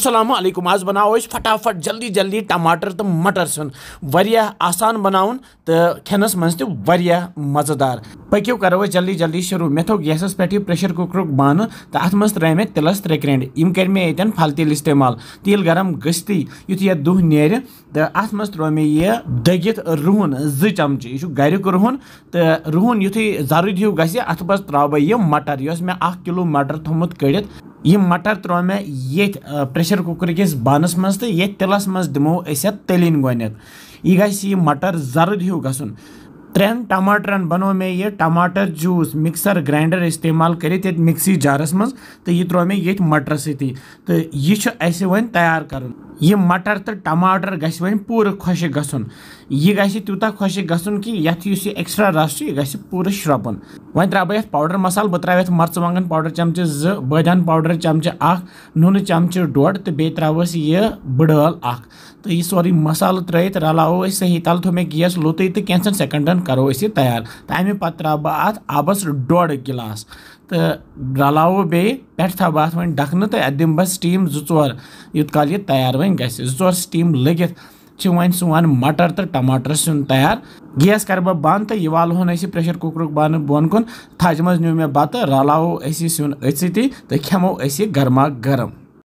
असलम आज बनाओ फटाफट जल्दी जल्दी टमाटर तो मटर सुन वह आसान बनाउन तो खनस मज तह तो मजेदार पको करो जल्दी जल्दी शुरू मे थो गैसस पे प्रेशर कुकर बान तो अत मज त्रे मे तिलस त्रे क्रेंड यम कर मे ये फल तिल इस्तेमाल तिल गरम गति युत तो यह दुह नेर तो अत मज त्रो मे ये दगित रुहन जि चमच यह गुक रुहन तो रुहन युथ जरुद हूँ गत मज त्रा बह यह मटर यह मे किलो मटर थोमुत कड़ित यह मटर त्रो मे ये प्रेशर कुकर किस बानस मज तो ये तिलस मज दिमो अ तलीन यह गि मटर जर्द हू ग ત્રણ ટમાટરન बनो મેં યે टमाटर जूस મિક્સર ग्राइंडर इस्तेमाल कर ये मिक्सी जारस मज तो यह त्रो मे ये मटर सी तो यह तैयार कर यह मटर तो टमाटर गस वन पूरे खुश ग यह तूत खुश ग कि ये एक्स्ट्रा रस यह गस पूरे श्रपन वन त्रा बहुत पाउडर मसाल बह त्रा मरचवांगन पाउडर चमचे जो बदान पाउडर चमचे अख नून चमचे डोड तो बे त्रा ये बड़ल अख तो यह सॉरी मसाल त्रित रलो तो सही तल थो मे गैस लोत तो कैंसन सेकंडन करो तैयार तमें तो पे त्रा बह आबस डोड़ गिलास तो रलो बे पे थो बह वे ढकन तो दिम बस स्टीम जोर यूत कल यह तैयार वन गोर स्टीम लगित वन सोन मटर तो टमाटर सुन तैयार गैस कर बह तो बंद तो यह वालोन प्रेशर कुकर बन बोन कुन थज मे बत रलो अ सुन अत तो खेमो अ गर्मा गर्म